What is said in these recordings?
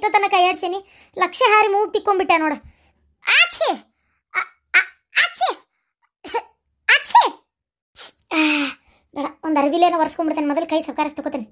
ಎಷ್ಟೋ ತನಕ ಕೈಯಾಡ್ಸೀನಿ ಲಕ್ಷ ಹಾರಿ ಮೂಗ್ ತಿಕ್ಕೊಂಡ್ಬಿಟ್ಟ ನೋಡ ಆಚೆ ಆಚೆ ಆಚೆ ಬೇಡ ಒಂದು ಅರ್ಬಿಲೇನ ಒರೆಸ್ಕೊಂಡ್ಬಿಡ್ತೇನೆ ಮೊದಲು ಕೈ ಸಹಕಾರ ತಗೋತೇನೆ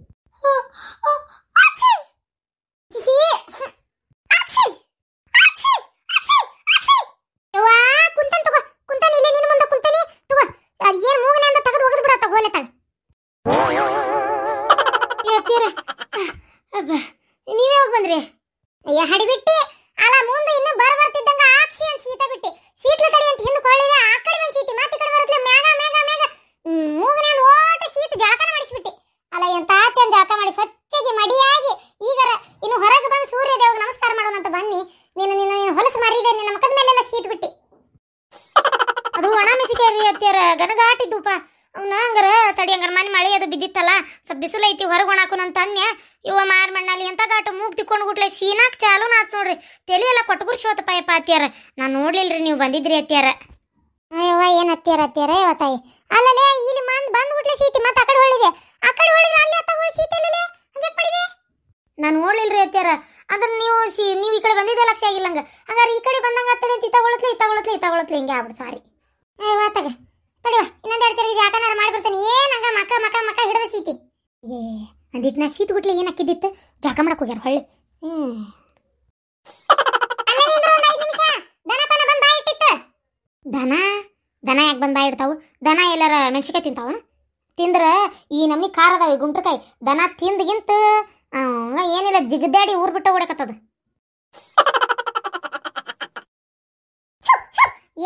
ಮಾಡಿದ್ದುಪ್ಪ ಅವ್ನ ಹಂಗಾರ ತಡಿ ಹಂಗಾರ ಮನೆ ಮಳೆ ಅದು ಬಿದ್ದಿತ್ತಲ್ಲ ಸ್ವಲ್ಪ ಬಿಸಿಲು ಐತಿ ಹೊರಗೆ ಒಣಾಕುನ ಅಂತ ಅನ್ಯ ಇವ ಮಾರ್ ಮಣ್ಣಲ್ಲಿ ಎಂತ ಗಾಟ ಮೂಗ್ ತಿಕ್ಕೊಂಡು ಗುಟ್ಲೆ ಶೀನಾಕ್ ಚಾಲೂನ ಆತ್ ನೋಡ್ರಿ ತಲೆ ಎಲ್ಲ ಕೊಟ್ಟಗುರ್ಸಿ ಹೋತಪ್ಪ ಯಪ್ಪ ಅತ್ತಿಯಾರ ನಾನು ನೋಡ್ಲಿಲ್ರಿ ನೀವು ಬಂದಿದ್ರಿ ಅತ್ತಿಯಾರ ಅಯ್ಯವ್ವ ಏನು ಅತ್ತಿಯಾರ ಅತ್ತಿಯಾರ ಯವ ತಾಯಿ ಅಲ್ಲಲೇ ಇಲ್ಲಿ ಮಂದ್ ಬಂದು ಗುಟ್ಲೆ ಸೀತಿ ಮತ್ತೆ ಆಕಡೆ ಹೊಳಿದೆ ಆಕಡೆ ಹೊಳಿದ್ರೆ ಅಲ್ಲಿ ಅತ್ತ ಹೊಳಿ ಸೀತಿ ಅಲ್ಲಲೇ ಹಂಗೆ ಪಡಿದೆ ನಾನು ನೋಡ್ಲಿಲ್ರಿ ಅತ್ತಿಯಾರ ಅಂದ್ರೆ ನೀವು ಸಿ ನೀವು ಈ ಕಡೆ ಬಂದಿದ್ದೆ ಲಕ್ಷ ಆಗಿಲ್ಲಂಗ ಹಂಗಾರೆ ಈ ಕಡೆ ಬಂದಂಗ ಅತ್ತೇನೆ ತಿತ್ತಗೊಳತ್ಲೆ ಇತ್ತಗೊಳತ್ಲೆ ಇತ್ತಗೊಳತ್ಲೆ ಹಿಂಗೆ ಆಗ್ಬಿಡ್ ಸಾರಿ ಅಯ್ಯವ್ವ ತಗ ತಡಿವ ಇನ್ನೊಂದೆರಡು ಚರಿಗೆ ಜಾತನಾರ ಮಾಡ್ಬಿಡ್ತಾನೆ ಏನಂಗ ಮಕ್ಕ ಮಕ್ಕ ಮಕ್ಕ ಹಿಡಿದ ಸೀತಿ ಏ ಅಂದಿಟ್ಟು ನಾ ಸೀತು ಗುಟ್ಲೆ ಏನು ಹಾಕಿದ್ದಿತ್ತು ಜಾಕ ಮಾಡಕ್ಕೆ ಹೋಗ್ಯಾರ ಹೊಳ್ಳಿ ಹ್ಞೂ ದನ ದನ ಯಾಕೆ ಬಂದು ಬಾಯಿ ಇಡ್ತಾವು ದನ ಎಲ್ಲಾರ ಮೆಣಸಿಕಾಯಿ ತಿಂತಾವ ತಿಂದ್ರೆ ಈ ನಮ್ಗೆ ಖಾರ ಅದಾವ ಈ ಗುಂಟ್ರಕಾಯಿ ದನ ತಿಂದ್ಗಿಂತ ಏನಿಲ್ಲ ಜಿಗದಾಡಿ ಊರ್ ಬಿಟ್ಟ ಓಡಕತ್ತದ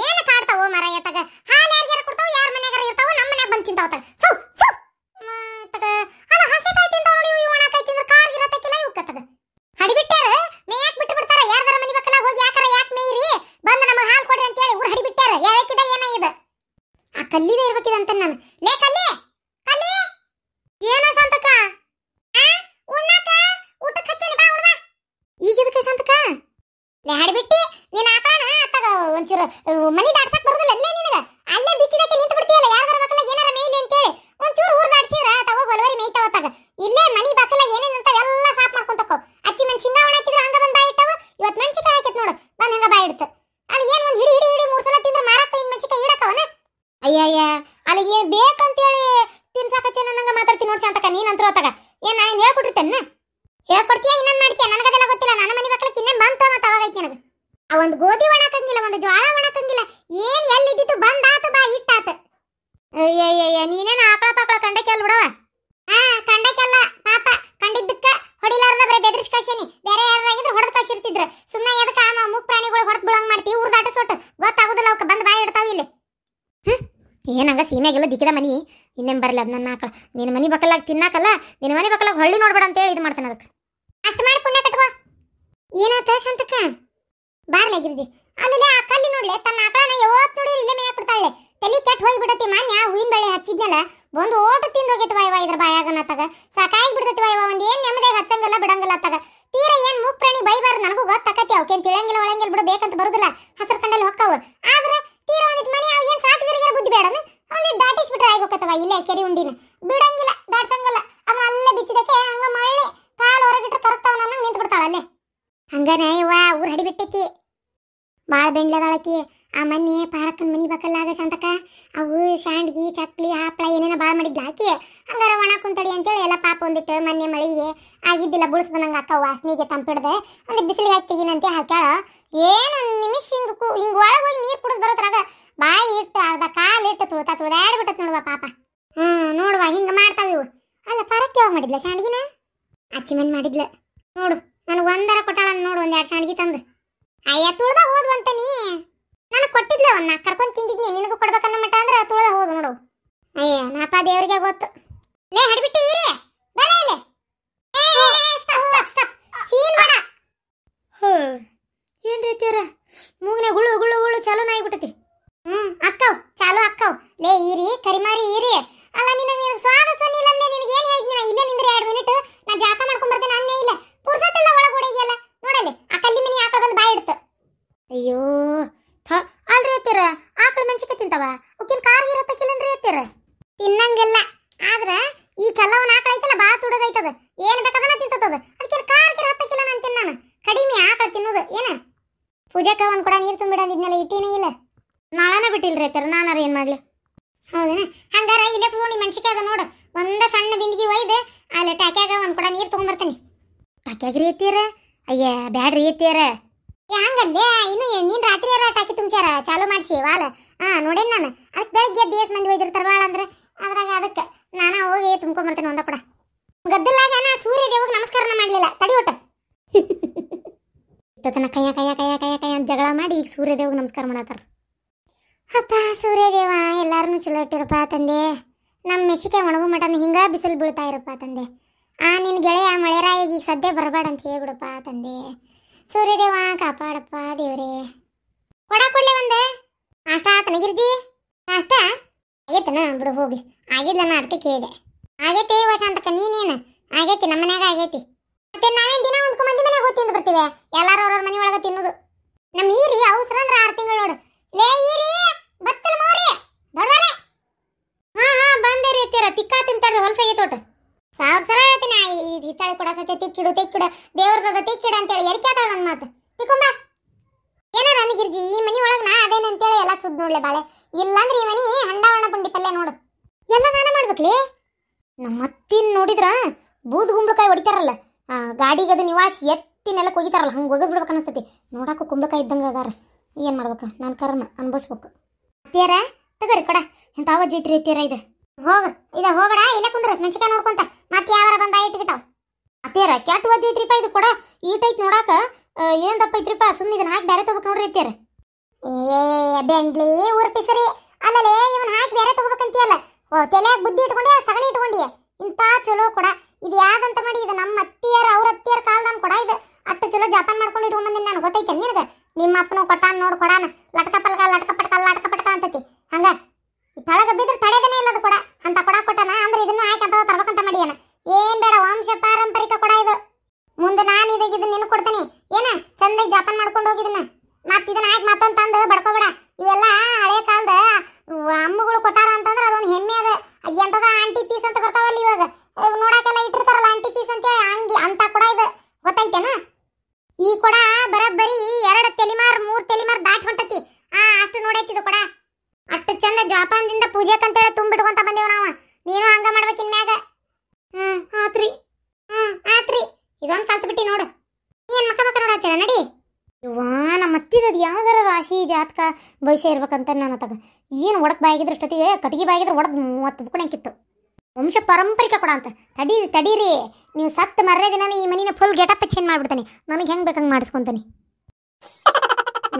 ಏನು ಕಾಡ್ತಾವೋ ಮರ ಎತ್ತಾಗ ಹಾ ಮಾಡ್ಕೊಂಡು ತಿಂತಾವತ್ತ ಸು ಸು ತಗ ಅಲ್ಲ ಹಸಿಕಾಯಿ ತಿಂತಾವ ನೋಡಿ ಇವು ಒಣಕಾಯಿ ತಿಂದ್ರೆ ಕಾರ್ ಇರತ್ತಕ್ಕಿಲ್ಲ ಇವು ಕತ್ತದ ಹಡಿಬಿಟ್ಟಾರ ಮೇಯಾಕ್ ಬಿಟ್ಟು ಬಿಡ್ತಾರ ಯಾರ್ದಾರ ಮನಿ ಬಕ್ಕಲ ಹೋಗಿ ಯಾಕಾರ ಯಾಕ್ ಮೇಯ್ರಿ ಬಂದು ನಮಗೆ ಹಾಲು ಕೊಡ್ರಿ ಅಂತ ಹೇಳಿ ಊರು ಹಡಿಬಿಟ್ಟಾರ ಯಾಕಿದ ಏನ ಇದು ಆ ಕಲ್ಲಿದ ಇರ್ಬೇಕಿದೆ ಅಂತ ನಾನು ಲೇ ಕಲ್ಲಿ ಕಲ್ಲಿ ಏನ ಸಂತಕ ಉಣ್ಣಾಕ ಊಟಕ್ಕೆ ಹಚ್ಚೇನಿ ಬಾ ಉಣ್ವಾ ಈಗ ಇದಕ್ಕೆ ಸಂತಕ ಲೇ ಹಡಿ ಬಿಟ್ಟಿ ನಿನ್ನ ಆಕಳನ ಅತ್ತಾಗ ಒಂಚೂರು ಮನಿ ದಾಟ್ಸಕ್ ಬರುದಿಲ್ಲ ಅಲ್ಲೇ ನಿನಗೆ ಅಲ್ಲೇ ಬಿಚ್ಚಿದ ಇಲ್ಲೇ ಮನಿ ಬಾಕಲ ಏನೇನ್ ಇರ್ತಾವ ಎಲ್ಲ ಸಾಫ್ ಮಾಡ್ಕೊಂತ ಕೋ ಅಚ್ಚಿ ಮೆಣಸಿನಕಾಯಿ ಒಣ ಹಾಕಿದ್ರು ಹಂಗ ಬಂದ್ ಬಾಯಿ ಇಟ್ಟವು ಇವತ್ತು ಮೆಣಸಿನಕಾಯಿ ಹಾಕಿತ್ ನೋಡು ಬಂದ್ ಹಂಗ ಬಾಯಿ ಇಡ್ತ ಅದು ಏನ್ ಒಂದ್ ಹಿಡಿ ಹಿಡಿ ಹಿಡಿ ಮೂರ್ ಸಲ ತಿಂದ್ರೆ ಮಾರಕ್ಕ ಇನ್ ಮೆಣಸಿನಕಾಯಿ ಇಡಕವನ ಅಯ್ಯಯ್ಯ ಅಲ್ಲಿ ಏನ್ ಬೇಕಂತೇಳಿ ಹೇಳಿ ನಂಗ ಮಾತಾಡ್ತೀನಿ ನೋಡಿ ಶಾಂತಕ ನೀನ್ ಅಂತ ಅತ್ತಾಗ ಏನ್ ನಾ ಏನ್ ಹೇಳ್ಕೊಟ್ಟಿರ್ತೇನೆ ಹೇಳ್ಕೊಡ್ತೀಯ ಇನ್ನೊಂದ್ ಮಾಡ್ತೀಯ ನನಗದೆಲ್ಲ ಗೊತ್ತಿಲ್ಲ ನನ್ನ ಮನಿ ಬಾಕಲಕ್ಕೆ ಇನ್ನೇನ್ ಬಂತ ಮತ್ತೆ ಅವಾಗೈತಿ ನನಗೆ ಆ ಒಂದು ಗೋಧಿ ಒಣಕಂಗಿಲ್ಲ ಒಂದು ಜ್ವಾಳ ಒಣಕಂಗಿಲ್ಲ ಏನ್ ಎಲ್ಲಿದ್ದಿತ್ತು ಬಂದಾತು ಬಾ ಇಟ್ಟಾತ ಅಯ್ಯಯ್ಯ ನೀನೇನು ಆಕಳ ಪಾಕಳ ಕಂಡಕ್ಕೆ ಅಲ್ಲಿ ಬಿಡವ ಹಾ ಕಂಡಕ್ಕೆಲ್ಲ ಪಾಪ ಕಂಡಿದ್ದಕ್ಕ ಹೊಡಿಲಾರ್ದ ಬರೀ ಬೆದರಿಸಿ ಕಳ್ಸೇನಿ ಬೇರೆ ಯಾರಾಗಿದ್ರೆ ಹೊಡೆದು ಕಳ್ಸಿರ್ತಿದ್ರು ಸುಮ್ಮನೆ ಎದಕ್ಕೆ ಆ ಮೂಕ್ ಪ್ರಾಣಿಗಳು ಹೊಡೆದು ಬಿಳಂಗ್ ಮಾಡ್ತೀವಿ ಉರ್ದಾಟ ಸೊಟ್ಟು ಗೊತ್ತಾಗೋದಿಲ್ಲ ಅವಕ್ಕೆ ಬಂದು ಬಾಯಿ ಇಡ್ತಾವ ಇಲ್ಲಿ ಹ್ಮ್ ಏನಂಗ ಸೀಮೆಗೆಲ್ಲ ದಿಕ್ಕಿದ ಮನಿ ಇನ್ನೇನು ಬರಲ್ಲ ಅದು ನನ್ನ ಆಕಳ ನಿನ್ನ ಮನೆ ಬಕ್ಕಲಾಗ ತಿನ್ನಾಕಲ್ಲ ನಿನ್ನ ಮನಿ ಬಕ್ಕಲಾಗ ಹೊಳ್ಳಿ ನೋಡ್ಬೇಡ ಅಂತೇಳಿ ಇದು ಮಾಡ್ತಾನೆ ಅದಕ್ಕೆ ಅಷ್ಟು ಮಾಡಿ ಪುಣ್ಯ ಕಟ್ಕೋ ಏನಾತ ಶಾಂತಕ್ಕ ಬಾರ್ಲ ಗಿರ್ಜಿ ಅಲ್ಲೇ ಆ ಕಲ್ಲಿ ನೋಡ್ಲೆ ತನ್ನ ಆಕಳನ ಯಾವತ್ತು ನೋಡಿದ್ರೆ ಇಲ್ಲೇ ಮೇಯಾಕ್ ಬಿಡ್ತಾಳೆ ತಲೆ ಕೆಟ್ಟ ಹೋಗಿ ಬಿಡತಿ ಮಾನ್ಯ ಹೂವಿನ ಬೆಳೆ ಹಚ್ಚಿದ್ನಲ್ಲ ಬಂದು ಹಂಗನ ಇವ ಊರು ಹಡಿಬಿಟ್ಟಕ್ಕಿ ಭಾಳ ಆ ಮನೆ ಪಾರಕನ್ ಮನಿ ಬಕಲ್ಲಾಗ ಸಂತಕ ಅವು ಶಾಂಡಗಿ ಚಕ್ಲಿ ಹಾಪ್ಳ ಏನೇನೋ ಭಾಳ ಮಾಡಿದ್ ಹಾಕಿ ಹಂಗಾರ ಒಣ ಕುಂತಡಿ ಅಂತೇಳಿ ಎಲ್ಲ ಪಾಪ ಒಂದಿಟ್ಟು ಮನೆ ಮಳೆಗೆ ಆಗಿದ್ದಿಲ್ಲ ಬುಡ್ಸ್ ಬಂದಂಗೆ ಅಕ್ಕ ತಂಪಿಡ್ದೆ ಒಂದು ಬಿಸಿಲಿಗೆ ಹಾಕಿ ತೆಗಿನಂತೆ ಹಾಕ್ಯಾಳ ಏನು ನಿಮಿಷ ಹಿಂಗೆ ಹಿಂಗ ಒಳಗೆ ಹೋಗಿ ನೀರು ಕುಡಿದು ಬರೋತ್ರಾಗ ಬಾಯಿ ಇಟ್ಟು ಅರ್ಧ ಕಾಲು ಇಟ್ಟು ತುಳ್ತಾ ತುಳ್ದಾಡ್ಬಿಟ್ಟತ್ ನೋಡುವ ಪಾಪ ಹ್ಞೂ ನೋಡುವ ಹಿಂಗೆ ಮಾಡ್ತಾವಿವು ಅಲ್ಲ ಪಾರಕ್ಕೆ ಯಾವಾಗ ಮಾಡಿದ್ಲ ಶಾಂಡ್ಗಿನ ಅಚ್ಚಿಮನ್ ಮಾಡಿದ್ಲ ನೋಡು ಎರಡು ಸಂಡಿಗೆ ತಂದು ಅಯ್ಯ ತುಳ್ದ ಹೋದ್ ಅಂತ ನೀ ನನಗೆ ಕೊಟ್ಟಿದ್ಲ ಅವನ್ನ ಕರ್ಕೊಂಡು ತಿಂದಿದ್ನಿ ನಿನಗೂ ಕೊಡ್ಬೇಕನ್ನ ಮಟ್ಟ ಅಂದ್ರೆ ತುಳ್ದ ಹೋದ್ ನೋಡು ಅಯ್ಯ ನಾಪ ದೇವ್ರಿಗೆ ಗೊತ್ತು ಲೇ ಹಡಿ ಅಯ್ಯೋ ಅಲ್ರಿ ಅತ್ತಿರ ಆಕಳು ಮೆಣಸಿಕ ತಿಂತಾವ ಅವಕ್ಕಿನ ಕಾರ್ಗೆ ಇರತ್ತಕ್ಕಿಲ್ಲನ್ರಿ ಅತ್ತಿರ ತಿನ್ನಂಗಿಲ್ಲ ಆದ್ರ ಈ ಕಲ್ಲವನ ಆಕಳ ಐತಲ್ಲ ಭಾಳ ತುಡದೈತದ ಏನ್ ಬೇಕದನ್ನ ತಿಂತದ ಅದಕ್ಕೆ ಕಾರ್ಗೆ ಹತ್ತಕ್ಕಿಲ್ಲ ನಾನು ತಿನ್ನಾನ ಕಡಿಮೆ ಆಕಳ ತಿನ್ನೋದು ಏನ ಪೂಜಕ ಒಂದ್ ಕೂಡ ನೀರು ತುಂಬಿಡಂದಿದ್ನಲ್ಲ ಇಟ್ಟಿನೇ ಇಲ್ಲ ನಾಳನ ಬಿಟ್ಟಿಲ್ರಿ ಅತ್ತಿರ ನಾನಾರ ಏನ್ ಮಾಡ್ಲಿ ಹೌದನ ಹಂಗಾರ ಇಲ್ಲೇ ಪೂರ್ಣಿ ಮೆಣಸಿಕ ಅದ ನೋಡು ಒಂದ ಸಣ್ಣ ಬಿಂದಿಗೆ ಒಯ್ದು ಅಲ್ಲಿ ಟ್ಯಾಕ್ಯಾಗ ಒಂದ್ ಕೂಡ ನೀರು ತಗೊಂಡ್ಬರ್ತೀನಿ ಟ್ಯಾಕ್ಯಾಗ್ರಿ ಎತ್ತೀರ ಅಯ್ಯ ಬ್ಯಾಡ್ರಿ ಎತ್ತೀರ ಹಂಗಲ್ಲೇ ಇನ್ನು ನೀನು ರಾತ್ರಿ ಅವರ ಟಾಕಿ ತುಂಬ್ಸ್ಯಾರ ಚಾಲು ಮಾಡಿಸಿ ವಾಲ ಹಾಂ ನೋಡೇನ್ ನಾನು ಅದಕ್ಕೆ ಬೆಳಗ್ಗೆ ಎದ್ದು ಮಂದಿ ಒಯ್ದಿರ್ತಾರೆ ಭಾಳ ಅಂದ್ರೆ ಅದ್ರಾಗ ಅದಕ್ಕೆ ನಾನು ಹೋಗಿ ತುಂಬ್ಕೊಂಬರ್ತೇನೆ ಒಂದ ಕೂಡ ಗದ್ದಲಾಗ ನಾ ಸೂರ್ಯ ದೇವಗೆ ನಮಸ್ಕಾರನ ಮಾಡಲಿಲ್ಲ ತಡಿ ಊಟ ಇಷ್ಟೊತ್ತನ ಕೈಯ ಕೈಯ ಕೈಯ ಕೈಯ ಕೈಯ ಅಂತ ಜಗಳ ಮಾಡಿ ಈಗ ಸೂರ್ಯ ದೇವಗೆ ನಮಸ್ಕಾರ ಮಾಡತ್ತಾರ ಅಪ್ಪ ಸೂರ್ಯದೇವ ಎಲ್ಲಾರನ್ನು ಚಲೋ ಇಟ್ಟಿರಪ್ಪ ತಂದೆ ನಮ್ಮ ಮೆಸಿಕೆ ಒಣಗು ಮಟನ್ ಹಿಂಗೆ ಬಿಸಿಲು ಬೀಳ್ತಾ ಇರಪ್ಪ ತಂದೆ ಆ ನಿನ್ನ ಗೆಳೆಯ ಮಳೆರಾಯಿಗೆ ಈಗ ಸದ್ಯ ಬರಬೇಡ ಅಂತ ಹೇಳ್ಬಿಡಪ್ಪ ತಂದೆ ಸೂರ್ಯದೇವ ಕಾಪಾಡಪ್ಪ ದೇವ್ರೇ ಕೊಡ ಕೊಡ್ಲಿ ಒಂದು ನಾಷ್ಟ ಆತನ ಗಿರ್ಜಿ ನಾಷ್ಟ ಆಗೈತನ ಬಿಡು ಹೋಗ್ಲಿ ಆಗಿಲ್ಲ ನಾ ಅದಕ್ಕೆ ಕೇಳಿದೆ ಆಗೈತೆ ವಶಾಂತಕ ನೀನೇನು ಆಗೈತಿ ನಮ್ಮ ಮನ್ಯಾಗ ಆಗೈತಿ ಮತ್ತೆ ನಾವೇನು ದಿನ ಒಂದು ಮಂದಿ ಮನೆಗೆ ಹೋಗಿ ತಿಂದು ಬರ್ತೀವಿ ಎಲ್ಲರೂ ಅವ್ರವ್ರ ಮನೆ ಒಳಗೆ ತಿನ್ನೋದು ನಮ್ಮ ಈರಿ ಅವಸರ ಅಂದ್ರೆ ಆರು ತಿಂಗಳು ನೋಡು ಲೇ ಈರಿ ಬತ್ತಲ್ ಮೋರಿ ದೊಡ್ಡವಳೆ ಹಾ ಹಾ ಬಂದೆ ರೀತಿಯರ ತಿಕ್ಕಾ ತಿಂತಾರ್ರಿ ಹೊಲಸಾಗಿ ತೋಟ ಹಿತ್ತಾಳೆ ಕೊಡ ಸ್ವಚ್ಛ ತಿಕ್ಕಿಡು ತಿಕ್ಕಿಡು ದೇವ್ರದದ ತಿಕ್ಕಿಡ ಅಂತೇಳಿ ಎರಿಕ್ಯಾತಾಳ ನನ್ನ ಮಾತು ತಿಕ್ಕೊಂಬ ಏನ ನನಗಿರ್ಜಿ ಈ ಮನಿ ಒಳಗೆ ನಾ ಅದೇನ ಅಂತೇಳಿ ಎಲ್ಲ ಸುದ್ದಿ ನೋಡ್ಲೆ ಬಾಳೆ ಇಲ್ಲಾಂದ್ರೆ ಈ ಮನಿ ಹಂಡಾವಣ ಪುಂಡಿ ಪಲ್ಯ ನೋಡು ಎಲ್ಲ ನಾನ ಮಾಡ್ಬೇಕ್ಲಿ ನಮ್ಮ ಅತ್ತಿನ ನೋಡಿದ್ರ ಬೂದು ಗುಂಬ್ಳಕಾಯಿ ಹೊಡಿತಾರಲ್ಲ ಗಾಡಿಗೆ ಅದು ನಿವಾಸ ಎತ್ತಿ ನೆಲಕ್ಕೆ ಹೋಗಿತಾರಲ್ಲ ಹಂಗೆ ಒಗದ್ ಬಿಡ್ಬೇಕು ಅನಿಸ್ತೈತಿ ನೋಡಕ್ಕೂ ಕುಂಬ್ಳಕಾಯಿ ಇದ್ದಂಗೆ ಅದಾರ ಏನು ಮಾಡ್ಬೇಕು ನಾನು ಕರ್ಮ ಅನ್ಭವಿಸ್ಬೇಕು ಅತ್ತಿಯಾರ ತಗೋರಿ ಕಡ ಎಂತ ಅವಜ್ಜೈತ್ರಿ ಅತ್ತಿಯಾರ ಇದು ಹೋಗ ಇದ ಹೋಗಡ ಇಲ್ಲೇ ಕುಂದ್ರ ಮೆಣಸಿಕಾಯಿ ನೋಡ್ಕೊಂತ ಮತ್ತೆ ಯಾವಾರ ಬಂದ ಇಟ್ಬಿಟ್ಟಾವ ಅತ್ಯಾರ ಕ್ಯಾಟ್ ವಾಜ್ ಐತ್ರಿಪ್ಪ ಇದು ಕೊಡ ಐತಿ ನೋಡಾಕ ಏನ್ ದಪ್ಪ ಐತ್ರಿಪ್ಪ ಸುಮ್ಮನೆ ಇದನ್ನ ಹಾಕಿ ಬೇರೆ ತಗೋಬೇಕು ನೋಡ್ರಿ ಅತ್ಯಾರ ಏ ಬೆಂಡ್ಲಿ ಊರ್ಪಿಸರಿ ಅಲ್ಲಲೇ ಇವನ್ ಹಾಕಿ ಬೇರೆ ತಗೋಬೇಕಂತೀಯಲ್ಲ ಓ ತಲೆಯಾಗ ಬುದ್ಧಿ ಇಟ್ಕೊಂಡೆ ಸಗಣಿ ಇಟ್ಕೊಂಡಿ ಇಂತ ಚಲೋ ಕೊಡ ಇದು ಯಾವ್ದಂತ ಮಾಡಿ ಇದು ನಮ್ಮ ಕೊಡ್ತೀನಿ ಏನ ಚಂದಾಗಿ ಜಾಪಾನ್ ಮಾಡ್ಕೊಂಡು ಹೋಗಿದನ್ನ ಮತ್ತ ಇದನ್ನ ಹಾಕಿ ಮತ್ತೊಂದು ತಂದು ಬಡ್ಕೋಬೇಡ ಇವೆಲ್ಲ ಹಳೆ ಕಾಲದ ಅಮ್ಮಗಳು ಕೊಟ್ಟಾರ ಅಂತಂದ್ರೆ ಅದೊಂದು ಹೆಮ್ಮೆ ಅದ ಅದು ಎಂತದ ಆಂಟಿ ಪೀಸ್ ಅಂತ ಬರ್ತಾವಲ್ಲ ಇವಾಗ ನೋಡಕ್ಕೆಲ್ಲ ಇಟ್ಟಿರ್ತಾರಲ್ಲ ಆಂಟಿ ಪೀಸ್ ಅಂತ ಹೇಳಿ ಹಂಗೆ ಅಂತ ಕೂಡ ಇದು ಗೊತ್ತೈತೇನ ಈ ಕೊಡ ಬರಬ್ಬರಿ ಎರಡು ತೆಲಿಮಾರ್ ಮೂರು ತೆಲಿಮಾರ್ ದಾಟ್ ಹೊಂಟತಿ ಆ ಅಷ್ಟು ಇದು ಕೊಡ ಅಷ್ಟು ಚಂದ ಜೋಪಾನದಿಂದ ಪೂಜೆ ಹೇಳಿ ತುಂಬಿಟ್ಕೊಂತ ಬಂದೇವ ನಾವು ನೀನು ಹಂಗ ಮಾಡ್ಬೇಕಿನ್ ಮ್ಯಾಗ ಹ್ಮ್ ಆತ್ರಿ ಹ್ಮ್ ಆತ್ರಿ ಇದೊಂದು ಬಿಟ್ಟಿ ನೋಡು ಏನು ಮಕ್ಕ ಮಕ್ಕ ನೋಡತ್ತೀರ ನಡಿ ಇವ್ವಾ ನಮ್ಮ ಅತ್ತಿದದು ಯಾವ್ದಾರ ರಾಶಿ ಜಾತಕ ಭವಿಷ್ಯ ಇರ್ಬೇಕಂತ ನಾನು ತಗ ಏನು ಒಡಕ್ ಬಾಯಿಗಿದ್ರೆ ಅಷ್ಟೊತ್ತಿಗೆ ಕಟ್ಟಿಗೆ ಬಾಯಿಗಿದ್ರೆ ಒಡದ್ ಮೂವತ್ತು ಬುಕ್ಕಣಕ್ಕಿತ್ತು ವಂಶ ಪಾರಂಪರಿಕ ಕೊಡ ಅಂತ ತಡೀರಿ ತಡೀರಿ ನೀವು ಸತ್ತು ಮರ್ರೆ ದಿನ ಈ ಮನಿನ ಫುಲ್ ಗೆಟಪ್ ಚೇಂಜ್ ಮಾಡ್ಬಿಡ್ತಾನೆ ನನಗೆ ಹೆಂಗೆ ಬೇಕಂಗೆ ಮಾಡಿಸ್ಕೊಂತಾನೆ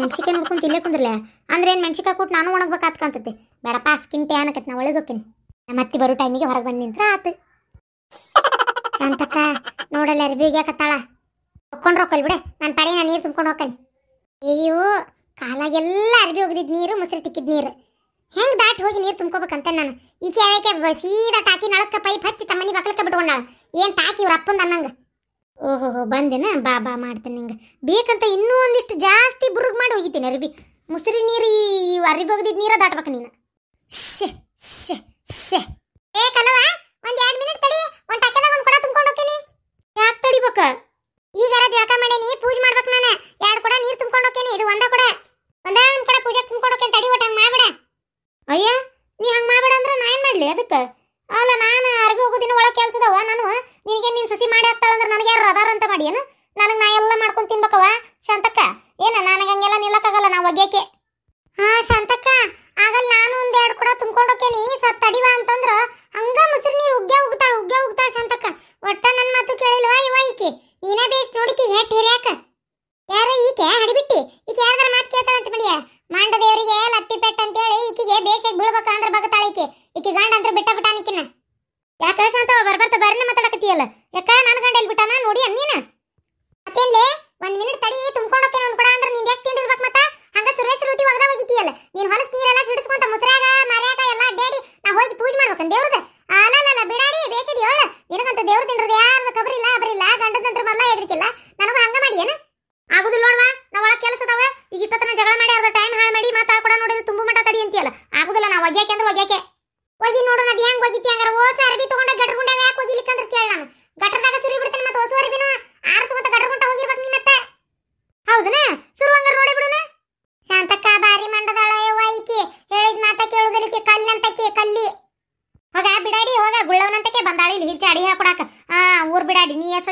ಮೆಣ್ಸಿಕಾಯಿ ನೋಡ್ಕೊಂತ ಇಲ್ಲೇ ಕುಂದ್ರಲ್ಲ ಅಂದ್ರೆ ಏನು ಮೆಣ್ಸಿಕಾಯಿ ಕೊಟ್ಟು ನಾನು ಒಣಗ್ಬೇಕು ಆತ್ಕಂತೈತಿ ಬೇಡಪ್ಪ ಸ್ಕಿನ್ ಟೇ ಅನ್ನಕತ್ ನಾ ಒಳಗೋಕೇನಿ ನಮ್ಮ ಅತ್ತಿ ಬರೋ ಟೈಮಿಗೆ ಹೊರಗೆ ಬಂದಿದ್ರ ನಿಂತ್ರ ಆತು ಶಾಂತಕ್ಕ ನೋಡಲ್ಲ ಅರ್ಬಿ ಕತ್ತಾಳ ಹೊಕ್ಕೊಂಡು ಹೋಗಲ್ ಬಿಡ ನಾನು ಪಡೆ ನೀರು ತುಂಬ್ಕೊಂಡು ಹೋಗ್ತಾನೆ ಅಯ್ಯೋ ಕಾಲಾಗೆಲ್ಲ ಅರ್ಬಿ ಒಗ್ದಿದ್ ನೀರು ಮೊಸರು ತಿಕ್ಕಿದ ನೀರು ಹೆಂಗೆ ದಾಟ್ ಹೋಗಿ ನೀರು ತುಂಬ್ಕೋಬೇಕಂತ ನಾನು ಈಕೆ ಯಾಕೆ ಸೀದಾ ಟಾಕಿ ನಳಕ್ಕ ಪೈಪ್ ಹಚ್ಚಿ ತಮ್ಮನಿ ಬಕ್ಲಕ್ಕ ಬಿಟ್ಕೊಂಡಾಳ ಏನು ಟಾಕಿ ಇವ್ರ ಅಪ್ಪಂದ ಅನ್ನಂಗೆ ಓಹೋ ಬಂದೇನ ಬಾ ಬಾ ಮಾಡ್ತೇನೆ ನಿಂಗೆ ಬೇಕಂತ ಇನ್ನೂ ಒಂದಿಷ್ಟು ಜಾಸ್ತಿ ಬುರುಗ್ ಮಾಡಿ ಹೋಗಿದ್ದೀನಿ ಅರ್ಬಿ ಮುಸ್ರಿ ನೀರು ಈ ಅರ್ಬಿ ಹೋಗದಿದ್ ನೀರ ದಾಟ್ಬೇಕು ನೀನು ಶೇ ಮಾಡಿ ಏನು ನನಗೆ ನಾ ಎಲ್ಲ ಮಾಡ್ಕೊಂಡು ತಿನ್ಬೇಕವ ಶಾಂತಕ್ಕ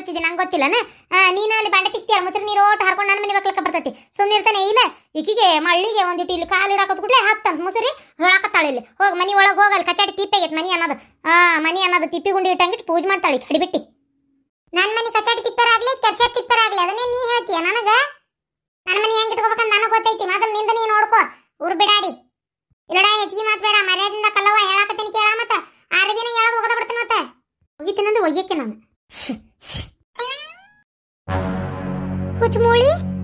ಹಚ್ಚಿದೆ ನಂಗೆ ಗೊತ್ತಿಲ್ಲನ ನೀನು ಅಲ್ಲಿ ಬಂಡೆ ತಿಕ್ತಿಯ ಮೊಸರು ನೀರು ಓಟ್ ಹರ್ಕೊಂಡು ನನ್ನ ಮನೆ ಬಕ್ಲಕ್ಕ ಬರ್ತೈತಿ ಸುಮ್ಮನೆ ಇರ್ತಾನೆ ಇಲ್ಲ ಈಕಿಗೆ ಮಳ್ಳಿಗೆ ಒಂದಿಟ್ಟು ಇಲ್ಲಿ ಕಾಲು ಹಿಡಾಕತ್ ಕೂಡಲೇ ಹಾಕ್ತಾನೆ ಮೊಸರಿ ಹೊಳಾಕತ್ತಾಳೆ ಇಲ್ಲಿ ಹೋಗಿ ಮನೆ ಒಳಗೆ ಹೋಗಲ್ಲ ಕಚಾಡಿ ತಿಪ್ಪೆಗೈತೆ ಮನಿ ಅನ್ನೋದು ಆ ಮನಿ ಅನ್ನೋದು ತಿಪ್ಪಿ ಗುಂಡಿ ಇಟ್ಟಂಗಿಟ್ಟು ಪೂಜೆ ಮಾಡ್ತಾಳೆ ಕಡಿಬಿಟ್ಟಿ ನನ್ನ ಮನೆ ಕಚಾಡಿ ತಿಪ್ಪರಾಗ್ಲಿ ಕೆರ್ಸ ತಿಪ್ಪರಾಗ್ಲಿ ಅದನ್ನೇ ನೀ ಹೇಳ್ತೀಯ ನನಗೆ ನನ್ನ ಮನೆ ಹೆಂಗೆ ಇಟ್ಕೋಬೇಕಂತ ನನಗೆ ಗೊತ್ತೈತಿ ಮೊದಲು ನಿಂದ ನೀ ನೋಡ್ಕೋ ಊರು ಬಿಡಾಡಿ ಇಲ್ಲಡ ಹೆಚ್ಚಿಗೆ ಮಾತು ಬೇಡ ಮರ್ಯಾದಿಂದ ಕಲ್ಲವ ಹೇಳಾಕತ್ತೀನಿ ಕೇಳ ಮತ್ತೆ ಆರು ದಿನ ಹೇಳೋದು ಹೋಗದ ಬಿಡ್ತೀನಿ ಮತ್ತೆ ಹೋಗಿತ್ತೇನೆ ಒಯ್ಯಕ್ಕೆ ನಾನು Kutmuli?